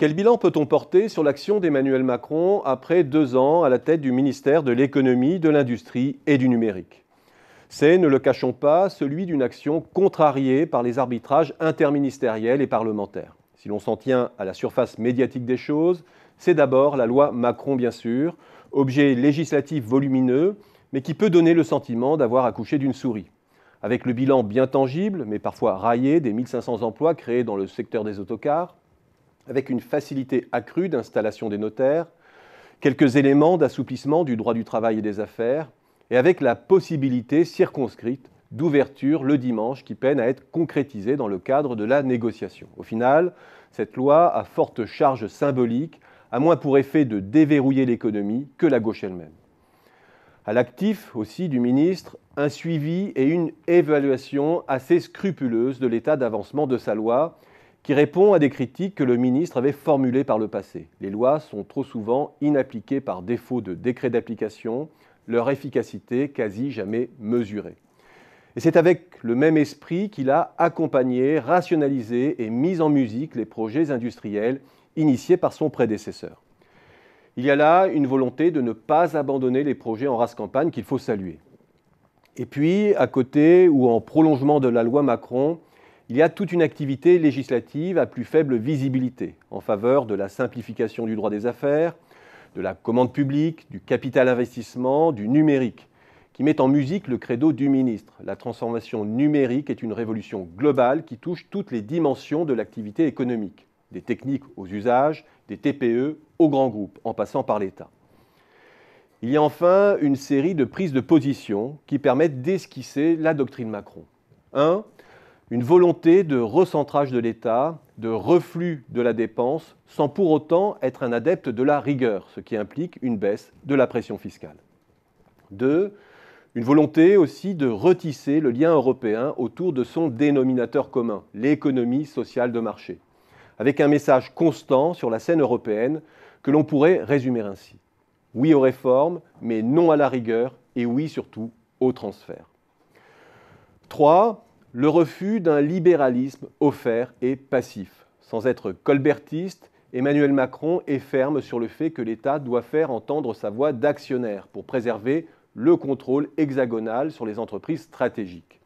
Quel bilan peut-on porter sur l'action d'Emmanuel Macron après deux ans à la tête du ministère de l'économie, de l'industrie et du numérique C'est, ne le cachons pas, celui d'une action contrariée par les arbitrages interministériels et parlementaires. Si l'on s'en tient à la surface médiatique des choses, c'est d'abord la loi Macron, bien sûr, objet législatif volumineux, mais qui peut donner le sentiment d'avoir accouché d'une souris. Avec le bilan bien tangible, mais parfois raillé, des 1500 emplois créés dans le secteur des autocars, avec une facilité accrue d'installation des notaires, quelques éléments d'assouplissement du droit du travail et des affaires, et avec la possibilité circonscrite d'ouverture le dimanche qui peine à être concrétisée dans le cadre de la négociation. Au final, cette loi a forte charge symbolique à moins pour effet de déverrouiller l'économie que la gauche elle-même. À l'actif aussi du ministre, un suivi et une évaluation assez scrupuleuse de l'état d'avancement de sa loi, qui répond à des critiques que le ministre avait formulées par le passé. Les lois sont trop souvent inappliquées par défaut de décret d'application, leur efficacité quasi jamais mesurée. Et c'est avec le même esprit qu'il a accompagné, rationalisé et mis en musique les projets industriels initiés par son prédécesseur. Il y a là une volonté de ne pas abandonner les projets en race campagne qu'il faut saluer. Et puis, à côté ou en prolongement de la loi Macron, il y a toute une activité législative à plus faible visibilité en faveur de la simplification du droit des affaires, de la commande publique, du capital investissement, du numérique, qui met en musique le credo du ministre. La transformation numérique est une révolution globale qui touche toutes les dimensions de l'activité économique, des techniques aux usages, des TPE aux grands groupes, en passant par l'État. Il y a enfin une série de prises de position qui permettent d'esquisser la doctrine Macron. 1 une volonté de recentrage de l'État, de reflux de la dépense, sans pour autant être un adepte de la rigueur, ce qui implique une baisse de la pression fiscale. Deux, une volonté aussi de retisser le lien européen autour de son dénominateur commun, l'économie sociale de marché, avec un message constant sur la scène européenne que l'on pourrait résumer ainsi. Oui aux réformes, mais non à la rigueur, et oui surtout au transfert. Trois, le refus d'un libéralisme offert et passif. Sans être colbertiste, Emmanuel Macron est ferme sur le fait que l'État doit faire entendre sa voix d'actionnaire pour préserver le contrôle hexagonal sur les entreprises stratégiques.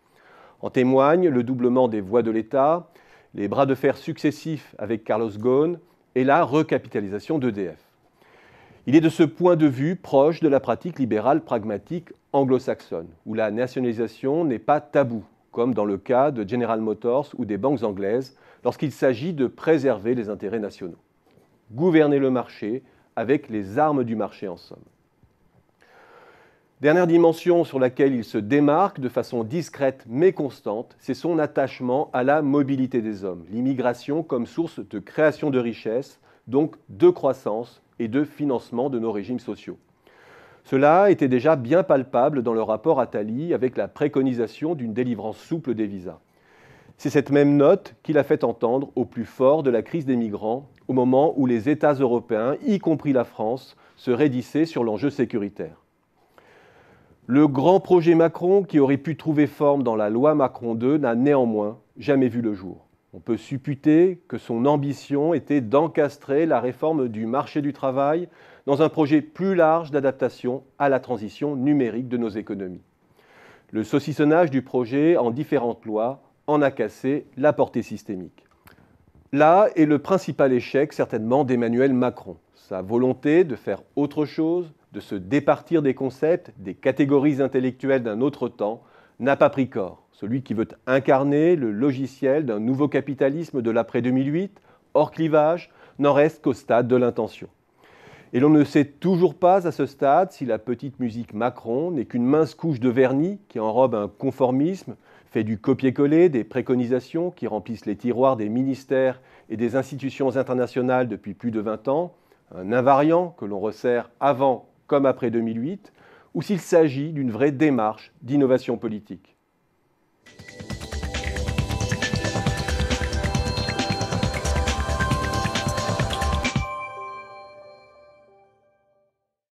En témoigne le doublement des voix de l'État, les bras de fer successifs avec Carlos Ghosn et la recapitalisation d'EDF. Il est de ce point de vue proche de la pratique libérale pragmatique anglo-saxonne, où la nationalisation n'est pas taboue comme dans le cas de General Motors ou des banques anglaises, lorsqu'il s'agit de préserver les intérêts nationaux. Gouverner le marché avec les armes du marché en somme. Dernière dimension sur laquelle il se démarque de façon discrète mais constante, c'est son attachement à la mobilité des hommes, l'immigration comme source de création de richesses, donc de croissance et de financement de nos régimes sociaux. Cela était déjà bien palpable dans le rapport Attali avec la préconisation d'une délivrance souple des visas. C'est cette même note qu'il a fait entendre au plus fort de la crise des migrants, au moment où les États européens, y compris la France, se raidissaient sur l'enjeu sécuritaire. Le grand projet Macron, qui aurait pu trouver forme dans la loi Macron 2, n'a néanmoins jamais vu le jour. On peut supputer que son ambition était d'encastrer la réforme du marché du travail dans un projet plus large d'adaptation à la transition numérique de nos économies. Le saucissonnage du projet en différentes lois en a cassé la portée systémique. Là est le principal échec certainement d'Emmanuel Macron, sa volonté de faire autre chose, de se départir des concepts, des catégories intellectuelles d'un autre temps, n'a pas pris corps. Celui qui veut incarner le logiciel d'un nouveau capitalisme de l'après 2008, hors clivage, n'en reste qu'au stade de l'intention. Et l'on ne sait toujours pas à ce stade si la petite musique Macron n'est qu'une mince couche de vernis qui enrobe un conformisme, fait du copier-coller des préconisations qui remplissent les tiroirs des ministères et des institutions internationales depuis plus de 20 ans, un invariant que l'on resserre avant comme après 2008, ou s'il s'agit d'une vraie démarche d'innovation politique.